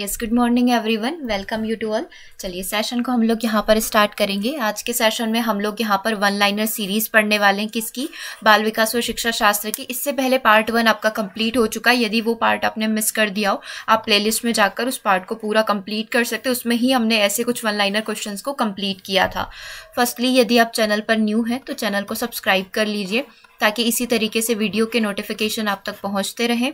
Yes good morning everyone welcome you to all चलिए session को हम लोग यहाँ पर स्टार्ट करेंगे आज के सेशन में हम लोग यहाँ पर वन लाइनर सीरीज पढ़ने वाले हैं किसकी बाल विकास और शिक्षा शास्त्र की इससे पहले पार्ट वन आपका कंप्लीट हो चुका है यदि वो पार्ट आपने मिस कर दिया हो आप प्लेलिस्ट में जाकर उस पार्ट को पूरा कंप्लीट कर सकते हो उसमें ही हमने ऐसे कुछ वन लाइनर क्वेश्चन को कम्प्लीट किया था फर्स्टली यदि आप चैनल पर न्यू हैं तो चैनल को सब्सक्राइब कर लीजिए ताकि इसी तरीके से वीडियो के नोटिफिकेशन आप तक पहुँचते रहें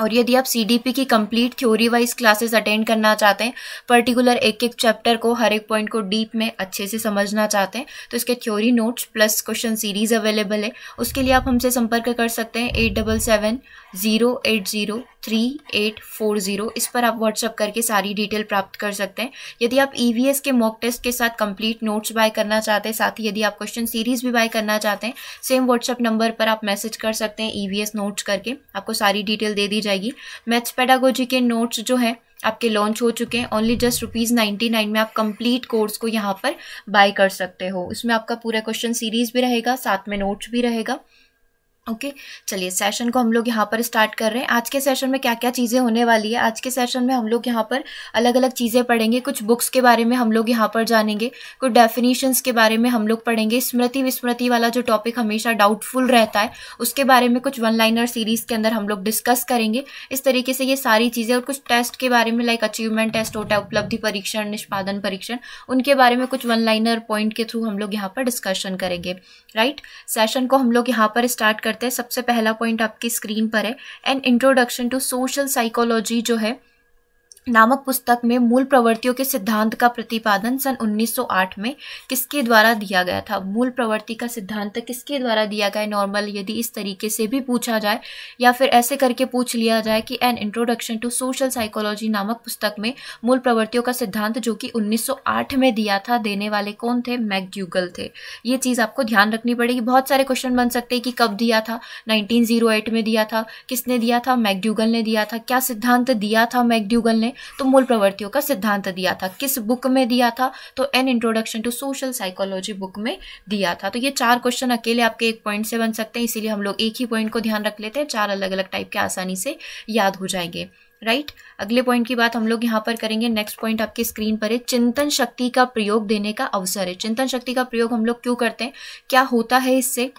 और यदि आप सी डी पी की complete theory wise classes attend करना चाहते हैं पर्टिकुलर एक एक चैप्टर को हर एक पॉइंट को डीप में अच्छे से समझना चाहते हैं तो इसके theory notes plus question series available है उसके लिए आप हमसे संपर्क कर सकते हैं eight double seven zero eight zero three eight four zero इस पर आप व्हाट्सअप करके सारी डिटेल प्राप्त कर सकते हैं यदि आप ई e के मॉक टेस्ट के साथ कंप्लीट नोट्स बाय करना चाहते हैं साथ ही यदि आप क्वेश्चन सीरीज़ भी बाय करना चाहते हैं सेम व्हाट्सअप नंबर पर आप मैसेज कर सकते हैं ई e नोट्स करके आपको सारी डिटेल दे दी जाएगी मैथ्स पैडागोजी के नोट्स जो है आपके लॉन्च हो चुके हैं only just rupees ninety nine में आप कंप्लीट कोर्स को यहाँ पर बाय कर सकते हो इसमें आपका पूरा क्वेश्चन सीरीज भी रहेगा साथ में नोट्स भी रहेगा ओके okay, चलिए सेशन को हम लोग यहाँ पर स्टार्ट कर रहे हैं आज के सेशन में क्या क्या चीज़ें होने वाली है आज के सेशन में हम लोग यहाँ पर अलग अलग चीज़ें पढ़ेंगे कुछ बुक्स के बारे में हम लोग यहाँ पर जानेंगे कुछ डेफिनेशंस के बारे में हम लोग पढ़ेंगे स्मृति विस्मृति वाला जो टॉपिक हमेशा डाउटफुल रहता है उसके बारे में कुछ वन लाइनर सीरीज़ के अंदर हम लोग डिस्कस करेंगे इस तरीके से ये सारी चीज़ें और कुछ टेस्ट के बारे में लाइक अचीवमेंट टेस्ट होता है उपलब्धि परीक्षण निष्पादन परीक्षण उनके बारे में कुछ वन लाइनर पॉइंट के थ्रू हम लोग यहाँ पर डिस्कशन करेंगे राइट सेशन को हम लोग यहाँ पर स्टार्ट करते हैं सबसे पहला पॉइंट आपकी स्क्रीन पर है and introduction to social psychology जो है नामक पुस्तक में मूल प्रवृत्तियों के सिद्धांत का प्रतिपादन सन 1908 में किसके द्वारा दिया गया था मूल प्रवृत्ति का सिद्धांत किसके द्वारा दिया गया नॉर्मल यदि इस तरीके से भी पूछा जाए या फिर ऐसे करके पूछ लिया जाए कि an introduction to social psychology नामक पुस्तक में मूल प्रवृत्तियों का सिद्धांत जो कि उन्नीस में दिया था देने वाले कौन थे मैकड्यूगल थे ये चीज़ आपको ध्यान रखनी पड़ेगी बहुत सारे क्वेश्चन बन सकते हैं कि कब दिया था नाइनटीन में दिया था किसने दिया था मैकड्यूगल ने दिया था क्या सिद्धांत दिया था मैकड्यूगल ने तो मूल प्रवृत्तियों का सिद्धांत दिया था किस बुक में दिया था तो an introduction to social psychology book में दिया था तो ये चार क्वेश्चन अकेले आपके एक पॉइंट से बन सकते हैं इसीलिए हम लोग एक ही पॉइंट को ध्यान रख लेते हैं चार अलग अलग टाइप के आसानी से याद हो जाएंगे राइट right? अगले पॉइंट की बात हम लोग यहाँ पर करेंगे नेक्स्ट पॉइंट आपके स्क्रीन पर है चिंतन शक्ति का प्रयोग देने का अवसर है चिंतन शक्ति का प्रयोग हम लोग क्यों करते हैं क्या होता है इससे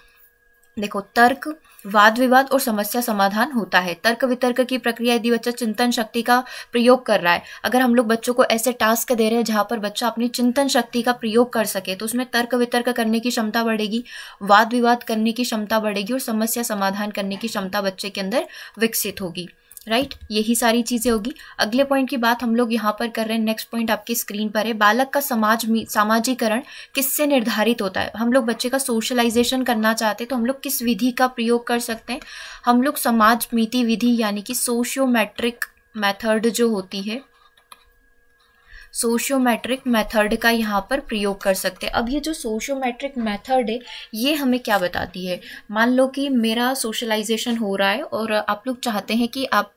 देखो तर्क वाद विवाद और समस्या समाधान होता है तर्क वितर्क की प्रक्रिया यदि बच्चा चिंतन शक्ति का प्रयोग कर रहा है अगर हम लोग बच्चों को ऐसे टास्क दे रहे हैं जहाँ पर बच्चा अपनी चिंतन शक्ति का प्रयोग कर सके तो उसमें तर्क वितर्क करने की क्षमता बढ़ेगी वाद विवाद करने की क्षमता बढ़ेगी और समस्या समाधान करने की क्षमता बच्चे के अंदर विकसित होगी राइट यही सारी चीज़ें होगी अगले पॉइंट की बात हम लोग यहाँ पर कर रहे हैं नेक्स्ट पॉइंट आपकी स्क्रीन पर है बालक का समाज सामाजिकरण किससे निर्धारित होता है हम लोग बच्चे का सोशलाइजेशन करना चाहते हैं तो हम लोग किस विधि का प्रयोग कर सकते हैं हम लोग समाज मिति विधि यानी कि सोशियोमेट्रिक मेथड जो होती है सोशियोमेट्रिक मेथड का यहाँ पर प्रयोग कर सकते हैं अब ये जो सोशियोमेट्रिक मेथड है ये हमें क्या बताती है मान लो कि मेरा सोशलाइजेशन हो रहा है और आप लोग चाहते हैं कि आप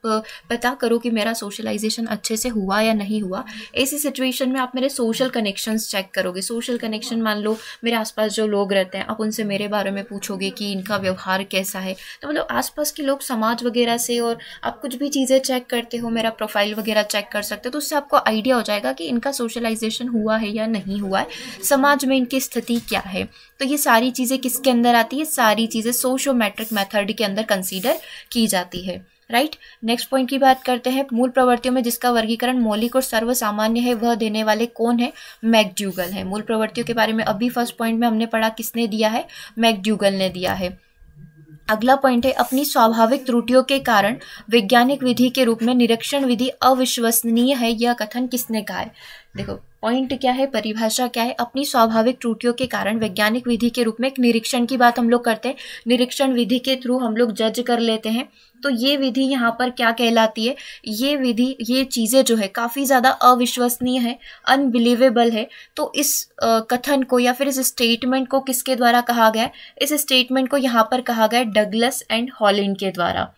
पता करो कि मेरा सोशलाइजेशन अच्छे से हुआ या नहीं हुआ ऐसी सिचुएशन में आप मेरे सोशल कनेक्शन चेक करोगे सोशल कनेक्शन मान लो मेरे आसपास जो लोग रहते हैं आप उनसे मेरे बारे में पूछोगे कि इनका व्यवहार कैसा है तो मतलब आसपास के लोग समाज वगैरह से और आप कुछ भी चीज़ें चेक करते हो मेरा प्रोफाइल वगैरह चेक कर सकते हो तो उससे आपको आइडिया हो जाएगा कि कि इनका सोशलाइजेशन हुआ है या नहीं हुआ है समाज में इनकी स्थिति क्या है तो ये सारी चीज़ें किसके अंदर आती है सारी चीज़ें सोशोमेट्रिक मेथड के अंदर कंसीडर की जाती है राइट नेक्स्ट पॉइंट की बात करते हैं मूल प्रवृत्तियों में जिसका वर्गीकरण मौलिक और सर्वसामान्य है वह देने वाले कौन है मैकड्यूगल है मूल प्रवृत्तियों के बारे में अभी फर्स्ट पॉइंट में हमने पढ़ा किसने दिया है मैकड्यूगल ने दिया है अगला पॉइंट है अपनी स्वाभाविक त्रुटियों के कारण वैज्ञानिक विधि के रूप में निरीक्षण विधि अविश्वसनीय है यह कथन किसने कहा है देखो पॉइंट क्या है परिभाषा क्या है अपनी स्वाभाविक त्रुटियों के कारण वैज्ञानिक विधि के रूप में एक निरीक्षण की बात हम लोग करते हैं निरीक्षण विधि के थ्रू हम लोग जज कर लेते हैं तो ये विधि यहाँ पर क्या कहलाती है ये विधि ये चीज़ें जो है काफ़ी ज़्यादा अविश्वसनीय है अनबिलीवेबल है तो इस कथन को या फिर इस स्टेटमेंट को किसके द्वारा कहा गया इस स्टेटमेंट को यहाँ पर कहा गया डगलस एंड हॉलैंड के द्वारा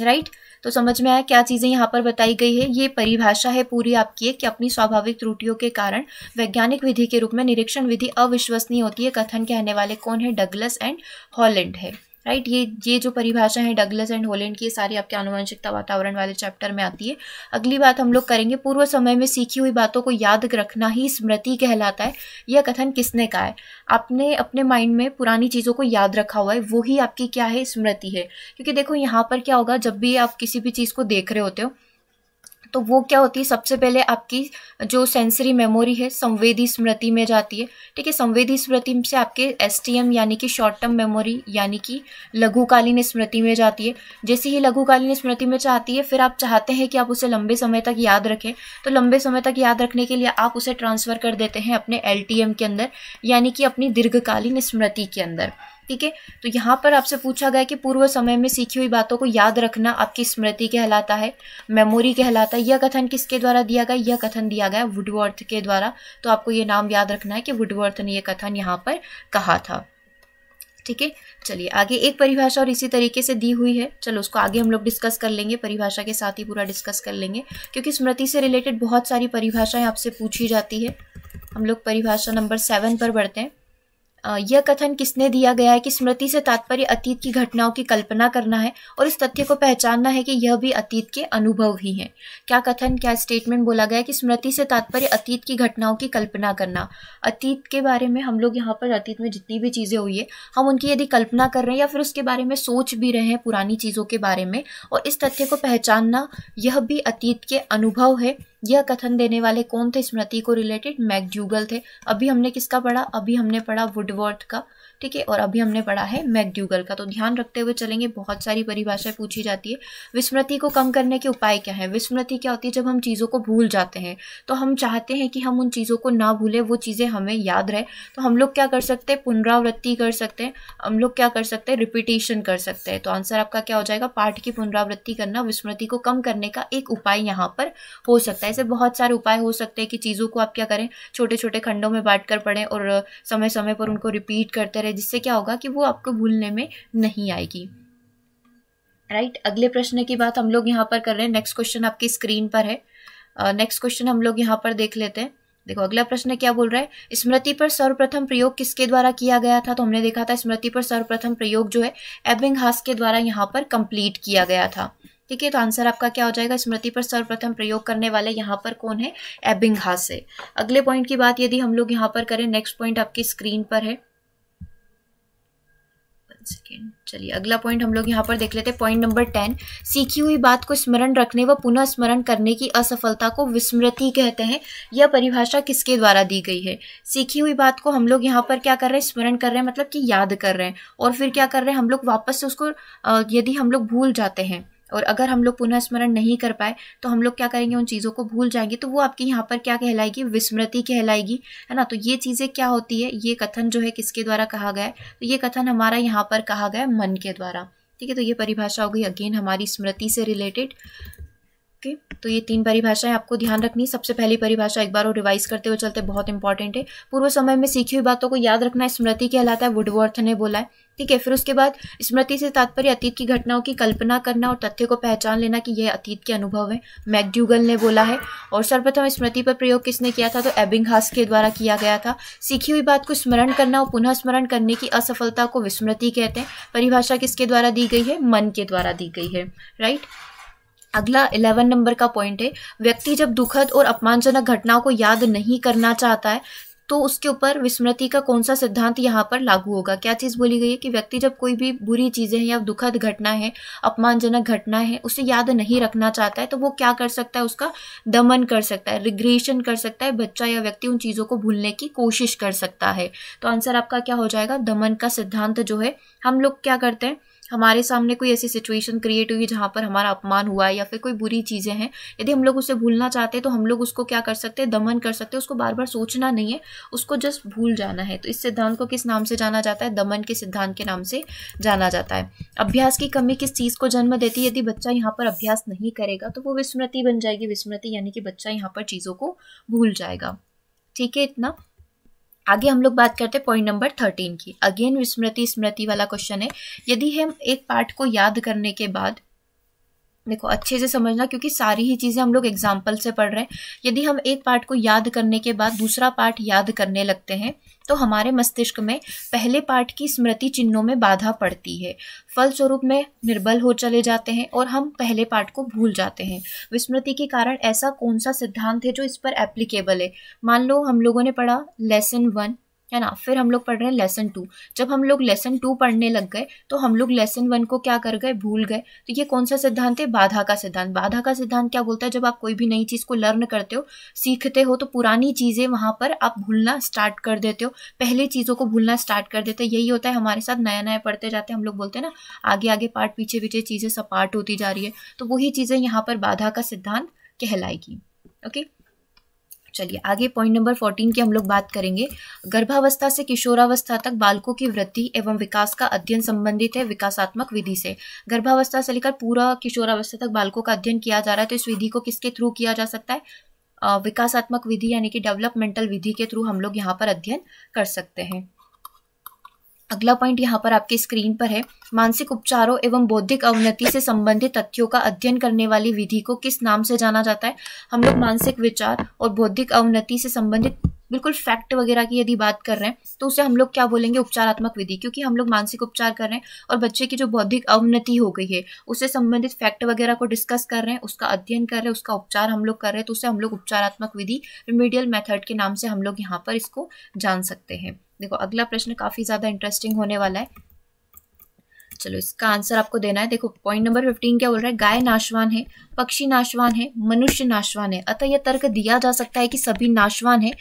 राइट right? तो समझ में आया क्या चीज़ें यहाँ पर बताई गई है ये परिभाषा है पूरी आपकी है कि अपनी स्वाभाविक त्रुटियों के कारण वैज्ञानिक विधि के रूप में निरीक्षण विधि अविश्वसनीय होती है कथन कहने वाले कौन है डगलस एंड हॉलैंड है राइट ये ये जो परिभाषा है डगलस एंड होलैंड की ये सारी आपके आनुवंशिकता वातावरण वाले चैप्टर में आती है अगली बात हम लोग करेंगे पूर्व समय में सीखी हुई बातों को याद रखना ही स्मृति कहलाता है यह कथन किसने कहा है आपने अपने माइंड में पुरानी चीज़ों को याद रखा हुआ है वो ही आपकी क्या है स्मृति है क्योंकि देखो यहाँ पर क्या होगा जब भी आप किसी भी चीज़ को देख रहे होते हो तो वो क्या होती है सबसे पहले आपकी जो सेंसरी मेमोरी है संवेदी स्मृति में जाती है ठीक है संवेदी स्मृति से आपके एस यानी कि शॉर्ट टर्म मेमोरी यानी कि लघुकालीन स्मृति में जाती है जैसे ही लघुकालीन स्मृति में जाती है फिर आप चाहते हैं कि आप उसे लंबे समय तक याद रखें तो लंबे समय तक याद रखने के लिए आप उसे ट्रांसफ़र कर देते हैं अपने एल के अंदर यानी कि अपनी दीर्घकालीन स्मृति के अंदर ठीक है तो यहाँ पर आपसे पूछा गया कि पूर्व समय में सीखी हुई बातों को याद रखना आपकी स्मृति कहलाता है मेमोरी कहलाता है यह कथन किसके द्वारा दिया गया यह कथन दिया गया वुडवर्थ के द्वारा तो आपको ये नाम याद रखना है कि वुडवर्थ ने यह कथन यहाँ पर कहा था ठीक है चलिए आगे एक परिभाषा और इसी तरीके से दी हुई है चलो उसको आगे हम लोग डिस्कस कर लेंगे परिभाषा के साथ ही पूरा डिस्कस कर लेंगे क्योंकि स्मृति से रिलेटेड बहुत सारी परिभाषाएं आपसे पूछी जाती है हम लोग परिभाषा नंबर सेवन पर बढ़ते हैं यह कथन किसने दिया गया है कि स्मृति से तात्पर्य अतीत की घटनाओं की कल्पना करना है और इस तथ्य को पहचानना है कि यह भी अतीत के अनुभव ही हैं क्या कथन क्या स्टेटमेंट बोला गया कि स्मृति से तात्पर्य अतीत की घटनाओं की कल्पना करना अतीत के बारे में हम लोग यहाँ पर अतीत में जितनी भी चीज़ें हुई है हम उनकी यदि कल्पना कर रहे हैं या फिर उसके बारे में सोच भी रहे हैं पुरानी चीज़ों के बारे में और इस तथ्य को पहचानना यह भी अतीत के अनुभव है यह कथन देने वाले कौन थे स्मृति को रिलेटेड मैकड्यूगल थे अभी हमने किसका पढ़ा अभी हमने पढ़ा वुडवर्थ का ठीक है और अभी हमने पढ़ा है मैकड्यूगल का तो ध्यान रखते हुए चलेंगे बहुत सारी परिभाषाएं पूछी जाती है विस्मृति को कम करने के उपाय क्या है विस्मृति क्या होती है जब हम चीज़ों को भूल जाते हैं तो हम चाहते हैं कि हम उन चीज़ों को ना भूलें वो चीज़ें हमें याद रहे तो हम लोग क्या कर सकते हैं पुनरावृत्ति कर सकते हैं हम लोग क्या कर सकते हैं रिपीटेशन कर सकते हैं तो आंसर आपका क्या हो जाएगा पाठ की पुनरावृत्ति करना विस्मृति को कम करने का एक उपाय यहाँ पर हो सकता है ऐसे बहुत सारे उपाय हो सकते हैं कि चीज़ों को आप क्या करें छोटे छोटे खंडों में बांट कर पढ़ें और समय समय पर उनको रिपीट करते रहे है जिससे क्या होगा कि वो आपको भूलने में नहीं आएगी राइट right? अगले प्रश्न की बात हम लोग यहाँ पर कर रहे हैं नेक्स्ट क्वेश्चन आपकी स्क्रीन पर है नेक्स्ट uh, क्वेश्चन हम लोग यहाँ पर देख लेते हैं देखो अगला प्रश्न क्या बोल रहा है स्मृति पर सर्वप्रथम प्रयोग किसके द्वारा किया गया था तो हमने देखा था स्मृति पर सर्वप्रथम प्रयोग जो है एबिंग हास के द्वारा यहाँ पर कंप्लीट किया गया था ठीक है तो आंसर आपका क्या हो जाएगा स्मृति पर सर्वप्रथम प्रयोग करने वाले यहाँ पर कौन है एबिंग हास है अगले पॉइंट की बात यदि हम लोग यहाँ पर करें नेक्स्ट पॉइंट आपकी स्क्रीन पर है सेकेंड चलिए अगला पॉइंट हम लोग यहाँ पर देख लेते हैं पॉइंट नंबर टेन सीखी हुई बात को स्मरण रखने व पुनः स्मरण करने की असफलता को विस्मृति कहते हैं यह परिभाषा किसके द्वारा दी गई है सीखी हुई बात को हम लोग यहाँ पर क्या कर रहे हैं स्मरण कर रहे हैं मतलब कि याद कर रहे हैं और फिर क्या कर रहे हैं हम लोग वापस से उसको यदि हम लोग भूल जाते हैं और अगर हम लोग पुनः स्मरण नहीं कर पाए तो हम लोग क्या करेंगे उन चीज़ों को भूल जाएंगे तो वो आपके यहाँ पर क्या कहलाएगी विस्मृति कहलाएगी है ना तो ये चीज़ें क्या होती है ये कथन जो है किसके द्वारा कहा गया है तो ये कथन हमारा यहाँ पर कहा गया मन के द्वारा ठीक है तो ये परिभाषा हो गई अगेन हमारी स्मृति से रिलेटेड ओके तो ये तीन परिभाषाएं आपको ध्यान रखनी सबसे पहली परिभाषा एक बार और रिवाइज करते हुए चलते बहुत इंपॉर्टेंट है पूर्व समय में सीखी हुई बातों को याद रखना स्मृति कहलाता है वुडवर्थ ने बोला है ठीक है फिर उसके बाद स्मृति से तात्पर्य अतीत की घटनाओं की कल्पना करना और तथ्य को पहचान लेना कि यह अतीत के अनुभव है मैकड्यूगल ने बोला है और सर्वप्रथम स्मृति पर प्रयोग किसने किया था तो एबिंग के द्वारा किया गया था सीखी हुई बात को स्मरण करना और पुनः स्मरण करने की असफलता को विस्मृति कहते हैं परिभाषा किसके द्वारा दी गई है मन के द्वारा दी गई है राइट अगला इलेवन नंबर का पॉइंट है व्यक्ति जब दुखद और अपमानजनक घटनाओं को याद नहीं करना चाहता है तो उसके ऊपर विस्मृति का कौन सा सिद्धांत यहाँ पर लागू होगा क्या चीज़ बोली गई है कि व्यक्ति जब कोई भी बुरी चीज़ें हैं या दुखद घटना है अपमानजनक घटना है उसे याद नहीं रखना चाहता है तो वो क्या कर सकता है उसका दमन कर सकता है रिग्रेशन कर सकता है बच्चा या व्यक्ति उन चीज़ों को भूलने की कोशिश कर सकता है तो आंसर आपका क्या हो जाएगा दमन का सिद्धांत जो है हम लोग क्या करते हैं हमारे सामने कोई ऐसी सिचुएशन क्रिएट हुई जहाँ पर हमारा अपमान हुआ है या फिर कोई बुरी चीज़ें हैं यदि हम लोग उसे भूलना चाहते हैं तो हम लोग उसको क्या कर सकते हैं दमन कर सकते हैं उसको बार बार सोचना नहीं है उसको जस्ट भूल जाना है तो इस सिद्धांत को किस नाम से जाना जाता है दमन के सिद्धांत के नाम से जाना जाता है अभ्यास की कमी किस चीज़ को जन्म देती है यदि बच्चा यहाँ पर अभ्यास नहीं करेगा तो वो विस्मृति बन जाएगी विस्मृति यानी कि बच्चा यहाँ पर चीज़ों को भूल जाएगा ठीक है इतना आगे हम लोग बात करते हैं पॉइंट नंबर थर्टीन की अगेन विस्मृति स्मृति वाला क्वेश्चन है यदि हम एक पार्ट को याद करने के बाद देखो अच्छे से समझना क्योंकि सारी ही चीज़ें हम लोग एग्जाम्पल से पढ़ रहे हैं यदि हम एक पार्ट को याद करने के बाद दूसरा पार्ट याद करने लगते हैं तो हमारे मस्तिष्क में पहले पार्ट की स्मृति चिन्हों में बाधा पड़ती है फलस्वरूप में निर्बल हो चले जाते हैं और हम पहले पार्ट को भूल जाते हैं विस्मृति के कारण ऐसा कौन सा सिद्धांत है जो इस पर एप्लीकेबल है मान लो हम लोगों ने पढ़ा लेसन वन है ना फिर हम लोग पढ़ रहे हैं लेसन टू जब हम लोग लेसन टू पढ़ने लग गए तो हम लोग लेसन वन को क्या कर गए भूल गए तो ये कौन सा सिद्धांत है बाधा का सिद्धांत बाधा का सिद्धांत क्या बोलता है जब आप कोई भी नई चीज़ को लर्न करते हो सीखते हो तो पुरानी चीज़ें वहाँ पर आप भूलना स्टार्ट कर देते हो पहले चीज़ों को भूलना स्टार्ट कर देते यही होता है हमारे साथ नया नया पढ़ते जाते हम लोग बोलते हैं ना आगे आगे पार्ट पीछे पीछे चीज़ें सपाट होती जा रही है तो वही चीज़ें यहाँ पर बाधा का सिद्धांत कहलाएगी ओके okay? चलिए आगे पॉइंट नंबर फोर्टीन की हम लोग बात करेंगे गर्भावस्था से किशोरावस्था तक बालकों की वृद्धि एवं विकास का अध्ययन संबंधित है विकासात्मक विधि से गर्भावस्था से लेकर पूरा किशोरावस्था तक बालकों का अध्ययन किया जा रहा है तो इस विधि को किसके थ्रू किया जा सकता है विकासात्मक विधि यानी कि डेवलपमेंटल विधि के थ्रू हम लोग यहाँ पर अध्ययन कर सकते हैं अगला पॉइंट यहाँ पर आपके स्क्रीन पर है मानसिक उपचारों एवं बौद्धिक अवनति से संबंधित तथ्यों का अध्ययन करने वाली विधि को किस नाम से जाना जाता है हम लोग मानसिक विचार और बौद्धिक अवनति से संबंधित बिल्कुल फैक्ट वगैरह की यदि बात कर रहे हैं तो उसे हम लोग क्या बोलेंगे उपचारात्मक विधि क्योंकि हम लोग मानसिक उपचार कर रहे हैं और बच्चे की जो बौद्धिक अवनति हो गई है उससे संबंधित फैक्ट वगैरह को डिस्कस कर रहे हैं उसका अध्ययन कर रहे हैं उसका उपचार हम लोग कर रहे हैं तो उसे हम लोग उपचारात्मक विधि रिमेडियल मेथड के नाम से हम लोग यहाँ पर इसको जान सकते हैं देखो अगला प्रश्न काफ़ी ज़्यादा इंटरेस्टिंग होने वाला है चलो इसका आंसर आपको देना है देखो पॉइंट नंबर फिफ्टीन क्या बोल रहा है गाय नाशवान है पक्षी नाशवान है मनुष्य नाशवान है अतः यह तर्क दिया जा सकता है कि सभी नाशवान है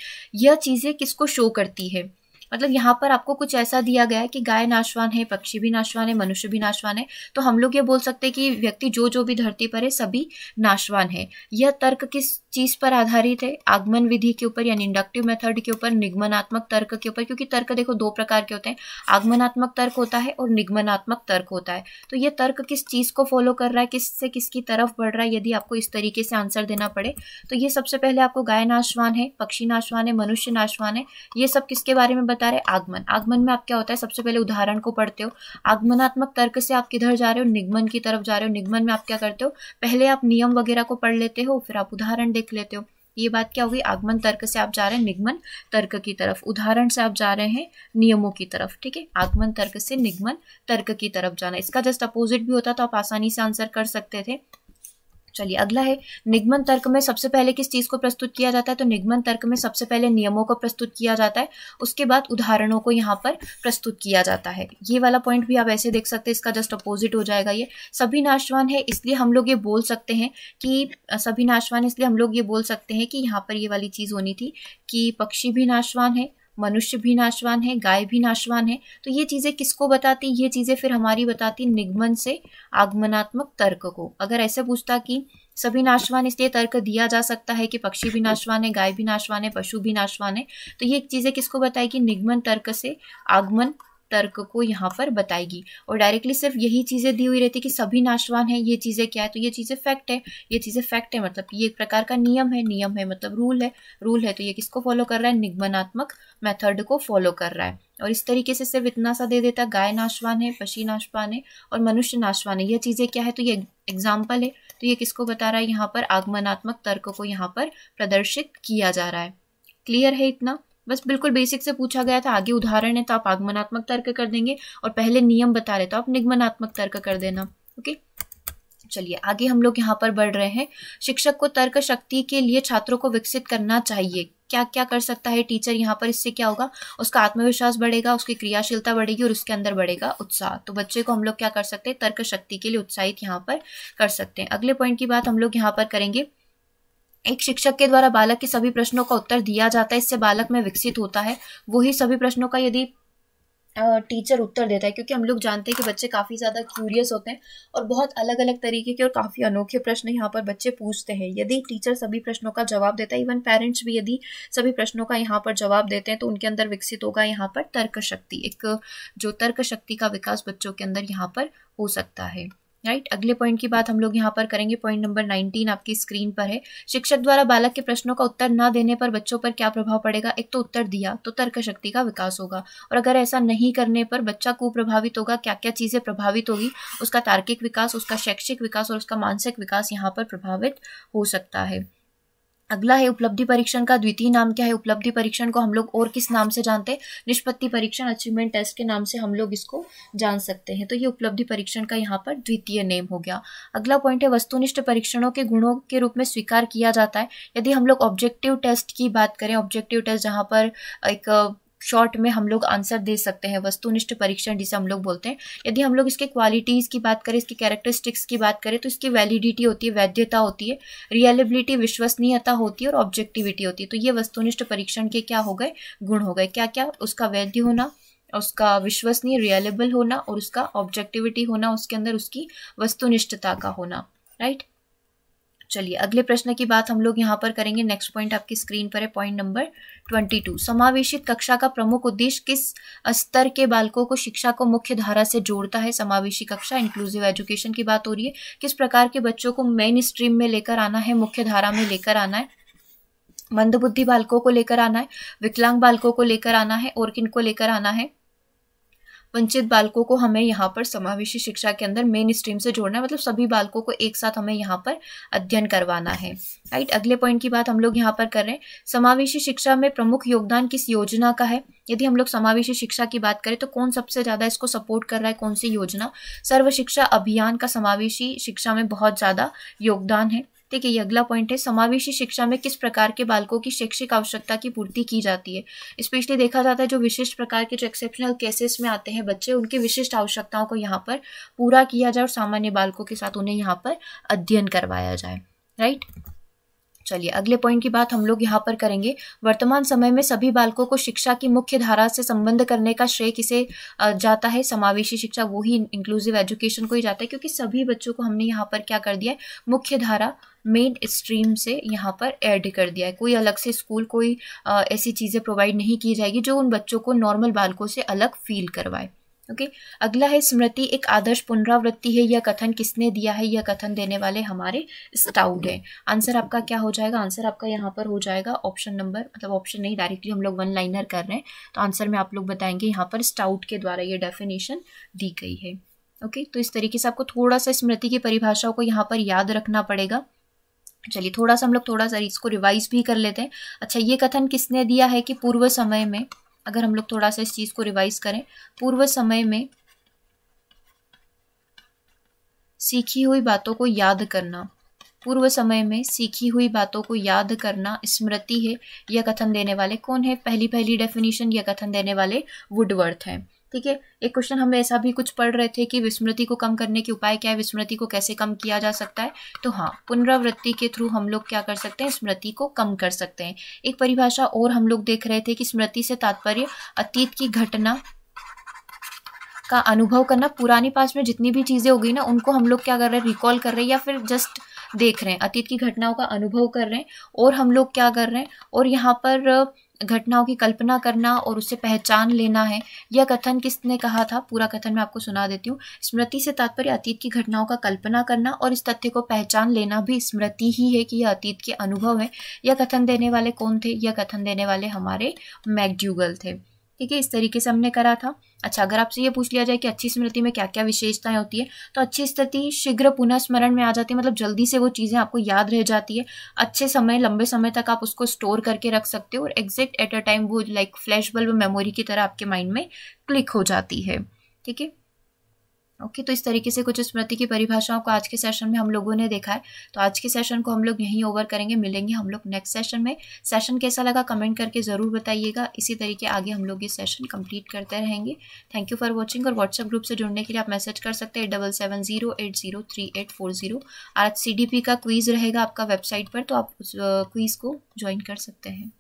यह चीज़ें किसको शो करती है मतलब यहाँ पर आपको कुछ ऐसा दिया गया है कि गाय नाशवान है पक्षी भी नाशवान है मनुष्य भी नाशवान है तो हम लोग ये बोल सकते हैं कि व्यक्ति जो जो भी धरती पर है सभी नाशवान है यह तर्क किस चीज पर आधारित है आगमन विधि के ऊपर यानी इंडक्टिव मेथड के ऊपर निगमनात्मक तर्क के ऊपर क्योंकि तर्क देखो दो प्रकार के होते हैं आगमनात्मक तर्क होता है और निगमनात्मक तर्क होता है तो यह तर्क किस चीज को फॉलो कर रहा है किस से किसकी तरफ बढ़ रहा है यदि आपको इस तरीके से आंसर देना पड़े तो ये सबसे पहले आपको गाय नाशवान है पक्षी नाशवान है मनुष्य नाशवान है ये सब किसके बारे में बता बता रहे आगमन आगमन में आप क्या होता है सबसे पहले उदाहरण को पढ़ते हो आगमनात्मक तर्क से आप किधर जा रहे हो निगमन की तरफ जा रहे हो निगमन में आप क्या करते हो पहले आप नियम वगैरह को पढ़ लेते हो फिर आप उदाहरण देख लेते हो ये बात क्या होगी आगमन तर्क से आप जा रहे हैं निगमन तर्क की तरफ उदाहरण से आप जा रहे हैं नियमों की तरफ ठीक है आगमन तर्क से निगमन तर्क की तरफ जाना इसका जस्ट अपोजिट भी होता तो आप आसानी से आंसर कर सकते थे चलिए अगला है निगमन तर्क में सबसे पहले किस चीज़ को प्रस्तुत किया जाता है तो निगमन तर्क में सबसे पहले नियमों को प्रस्तुत किया जाता है उसके बाद उदाहरणों को यहाँ पर प्रस्तुत किया जाता है ये वाला पॉइंट भी आप ऐसे देख सकते हैं इसका जस्ट अपोजिट हो जाएगा ये सभी नाशवान है इसलिए हम लोग ये बोल सकते हैं कि सभी नाशवान इसलिए हम लोग ये बोल सकते हैं कि यहाँ पर ये वाली चीज़ होनी थी कि पक्षी भी नाशवान है मनुष्य भी नाशवान है गाय भी नाशवान है तो ये चीज़ें किसको बताती ये चीज़ें फिर हमारी बताती निगमन से आगमनात्मक तर्क को अगर ऐसे पूछता कि सभी नाशवान इसलिए तर्क दिया जा सकता है कि पक्षी भी नाशवान है गाय भी नाशवान है पशु भी नाशवान है तो ये चीज़ें किसको बताएगी निगमन तर्क से आगमन तर्क को यहाँ पर बताएगी और डायरेक्टली सिर्फ यही चीज़ें दी हुई रहती कि सभी नाशवान हैं ये चीज़ें क्या है तो ये चीज़ें फैक्ट है ये चीज़ें फैक्ट है मतलब ये एक प्रकार का नियम है नियम है मतलब रूल है रूल है तो ये किसको फॉलो कर रहा है निगमनात्मक मेथड को फॉलो कर रहा है और इस तरीके से सिर्फ इतना सा दे देता है गाय नाशवान है पशी नाशवान है और मनुष्य नाशवान है यह चीज़ें क्या है तो ये एग्जाम्पल है तो ये किसको बता रहा है यहाँ पर आगमनात्मक तर्क को यहाँ पर प्रदर्शित किया जा रहा है क्लियर है इतना बस बिल्कुल बेसिक से पूछा गया था आगे उदाहरण है तो आप आगमनात्मक तर्क कर देंगे और पहले नियम बता रहे तो आप निगमनात्मक तर्क कर देना ओके चलिए आगे हम लोग यहाँ पर बढ़ रहे हैं शिक्षक को तर्क शक्ति के लिए छात्रों को विकसित करना चाहिए क्या क्या कर सकता है टीचर यहाँ पर इससे क्या होगा उसका आत्मविश्वास बढ़ेगा उसकी क्रियाशीलता बढ़ेगी और उसके अंदर बढ़ेगा उत्साह तो बच्चे को हम लोग क्या कर सकते हैं तर्क शक्ति के लिए उत्साहित यहाँ पर कर सकते हैं अगले पॉइंट की बात हम लोग यहाँ पर करेंगे एक शिक्षक के द्वारा बालक के सभी प्रश्नों का उत्तर दिया जाता है इससे बालक में विकसित होता है वही सभी प्रश्नों का यदि टीचर उत्तर देता है क्योंकि हम लोग जानते हैं कि बच्चे काफ़ी ज़्यादा क्यूरियस होते हैं और बहुत अलग अलग तरीके के और काफ़ी अनोखे प्रश्न यहाँ पर बच्चे पूछते हैं यदि टीचर सभी प्रश्नों का जवाब देता है इवन पेरेंट्स भी यदि सभी प्रश्नों का यहाँ पर जवाब देते हैं तो उनके अंदर विकसित होगा यहाँ पर तर्क शक्ति एक जो तर्क शक्ति का विकास बच्चों के अंदर यहाँ पर हो सकता है राइट right? अगले पॉइंट की बात हम लोग यहाँ पर करेंगे पॉइंट नंबर 19 आपकी स्क्रीन पर है शिक्षक द्वारा बालक के प्रश्नों का उत्तर न देने पर बच्चों पर क्या प्रभाव पड़ेगा एक तो उत्तर दिया तो तर्क शक्ति का विकास होगा और अगर ऐसा नहीं करने पर बच्चा कुप्रभावित होगा क्या क्या चीज़ें प्रभावित होगी उसका तार्किक विकास उसका शैक्षिक विकास और उसका मानसिक विकास यहाँ पर प्रभावित हो सकता है अगला है उपलब्धि परीक्षण का द्वितीय नाम क्या है उपलब्धि परीक्षण को हम लोग और किस नाम से जानते हैं निष्पत्ति परीक्षण अचीवमेंट टेस्ट के नाम से हम लोग इसको जान सकते हैं तो ये उपलब्धि परीक्षण का यहाँ पर द्वितीय नेम हो गया अगला पॉइंट है वस्तुनिष्ठ परीक्षणों के गुणों के रूप में स्वीकार किया जाता है यदि हम लोग ऑब्जेक्टिव टेस्ट की बात करें ऑब्जेक्टिव टेस्ट जहाँ पर एक शॉर्ट में हम लोग आंसर दे सकते हैं वस्तुनिष्ठ परीक्षण जिसे हम लोग बोलते हैं यदि हम लोग इसके क्वालिटीज़ की बात करें इसके कैरेक्टरिस्टिक्स की बात करें तो इसकी वैलिडिटी होती है वैधता होती है रियलेबिलिटी विश्वसनीयता होती है और ऑब्जेक्टिविटी होती है तो ये वस्तुनिष्ठ परीक्षण के क्या हो गए गुण हो गए क्या क्या उसका वैध होना उसका विश्वसनीय रियलेबल होना और उसका ऑब्जेक्टिविटी होना उसके अंदर उसकी वस्तुनिष्ठता का होना राइट चलिए अगले प्रश्न की बात हम लोग यहाँ पर करेंगे नेक्स्ट पॉइंट आपकी स्क्रीन पर है पॉइंट नंबर ट्वेंटी टू समावेशित कक्षा का प्रमुख उद्देश्य किस स्तर के बालकों को शिक्षा को मुख्य धारा से जोड़ता है समावेशी कक्षा इंक्लूसिव एजुकेशन की बात हो रही है किस प्रकार के बच्चों को मेन स्ट्रीम में लेकर आना है मुख्य धारा में लेकर आना है मंदबुद्धि बालकों को लेकर आना है विकलांग बालकों को लेकर आना है और किन को लेकर आना है वंचित बालकों को हमें यहाँ पर समावेशी शिक्षा के अंदर मेन स्ट्रीम से जोड़ना है मतलब सभी बालकों को एक साथ हमें यहाँ पर अध्ययन करवाना है राइट अगले पॉइंट की बात हम लोग यहाँ पर कर रहे हैं समावेशी शिक्षा में प्रमुख योगदान किस योजना का है यदि हम लोग समावेशी शिक्षा की बात करें तो कौन सबसे ज़्यादा इसको सपोर्ट कर रहा है कौन सी योजना सर्व शिक्षा अभियान का समावेशी शिक्षा में बहुत ज़्यादा योगदान है ठीक है ये अगला पॉइंट है समावेशी शिक्षा में किस प्रकार के बालकों की शैक्षिक आवश्यकता की पूर्ति की जाती है स्पेशली देखा जाता है जो विशिष्ट प्रकार के जो एक्सेप्शनल केसेस में आते हैं बच्चे उनके विशिष्ट आवश्यकताओं को यहाँ पर पूरा किया जाए और सामान्य बालकों के साथ उन्हें यहाँ पर अध्ययन करवाया जाए राइट चलिए अगले पॉइंट की बात हम लोग यहाँ पर करेंगे वर्तमान समय में सभी बालकों को शिक्षा की मुख्य धारा से संबंध करने का श्रेय किसे जाता है समावेशी शिक्षा वो ही इंक्लूसिव एजुकेशन को ही जाता है क्योंकि सभी बच्चों को हमने यहाँ पर क्या कर दिया है मुख्य धारा मेन स्ट्रीम से यहाँ पर ऐड कर दिया है कोई अलग से स्कूल कोई ऐसी चीज़ें प्रोवाइड नहीं की जाएगी जो उन बच्चों को नॉर्मल बालकों से अलग फील करवाए ओके अगला है स्मृति एक आदर्श पुनरावृत्ति है यह कथन किसने दिया है यह कथन देने वाले हमारे स्टाउड है आंसर आपका क्या हो जाएगा आंसर आपका यहाँ पर हो जाएगा ऑप्शन नंबर मतलब ऑप्शन नहीं डायरेक्टली हम लोग वन लाइनर कर रहे हैं तो आंसर में आप लोग बताएंगे यहाँ पर स्टाउट के द्वारा ये डेफिनेशन दी गई है ओके तो इस तरीके से आपको थोड़ा सा स्मृति की परिभाषाओं को यहाँ पर याद रखना पड़ेगा चलिए थोड़ा सा हम लोग थोड़ा सा इसको रिवाइज भी कर लेते हैं अच्छा ये कथन किसने दिया है कि पूर्व समय में अगर हम लोग थोड़ा सा इस चीज़ को रिवाइज करें पूर्व समय में सीखी हुई बातों को याद करना पूर्व समय में सीखी हुई बातों को याद करना स्मृति है यह कथन देने वाले कौन है पहली पहली डेफिनेशन यह कथन देने वाले वुडवर्थ हैं ठीक है एक क्वेश्चन हम ऐसा भी कुछ पढ़ रहे थे कि विस्मृति को कम करने के उपाय क्या है विस्मृति को कैसे कम किया जा सकता है तो हाँ पुनरावृत्ति के थ्रू हम लोग क्या कर सकते हैं स्मृति को कम कर सकते हैं एक परिभाषा और हम लोग देख रहे थे कि स्मृति से तात्पर्य अतीत की घटना का अनुभव करना पुरानी पास में जितनी भी चीज़ें हो गई ना उनको हम लोग क्या कर रहे हैं रिकॉल कर रहे हैं या फिर जस्ट देख रहे हैं अतीत की घटनाओं का अनुभव कर रहे हैं और हम लोग क्या कर रहे हैं और यहाँ पर घटनाओं की कल्पना करना और उसे पहचान लेना है यह कथन किसने कहा था पूरा कथन मैं आपको सुना देती हूँ स्मृति से तात्पर्य अतीत की घटनाओं का कल्पना करना और इस तथ्य को पहचान लेना भी स्मृति ही है कि यह अतीत के अनुभव है यह कथन देने वाले कौन थे यह कथन देने वाले हमारे मैगड्यूगल थे ठीक है इस तरीके से हमने करा था अच्छा अगर आपसे ये पूछ लिया जाए कि अच्छी स्मृति में क्या क्या विशेषताएं होती है तो अच्छी स्थिति शीघ्र पुनः स्मरण में आ जाती है मतलब जल्दी से वो चीज़ें आपको याद रह जाती है अच्छे समय लंबे समय तक आप उसको स्टोर करके रख सकते हो और एग्जैक्ट एट अ टाइम वो लाइक फ्लैश बल्ब मेमोरी की तरह आपके माइंड में क्लिक हो जाती है ठीक है ओके तो इस तरीके से कुछ स्मृति की परिभाषाओं को आज के सेशन में हम लोगों ने देखा है तो आज के सेशन को हम लोग यहीं ओवर करेंगे मिलेंगे हम लोग नेक्स्ट सेशन में सेशन कैसा लगा कमेंट करके ज़रूर बताइएगा इसी तरीके आगे हम लोग ये सेशन कंप्लीट करते रहेंगे थैंक यू फॉर वॉचिंग और व्हाट्सअप ग्रुप से जुड़ने के लिए आप मैसेज कर सकते हैं double seven zero eight zero three eight four zero आज सी डी पी का क्वीज़ रहेगा आपका वेबसाइट पर तो आप उस क्वीज़ को ज्वाइन कर सकते हैं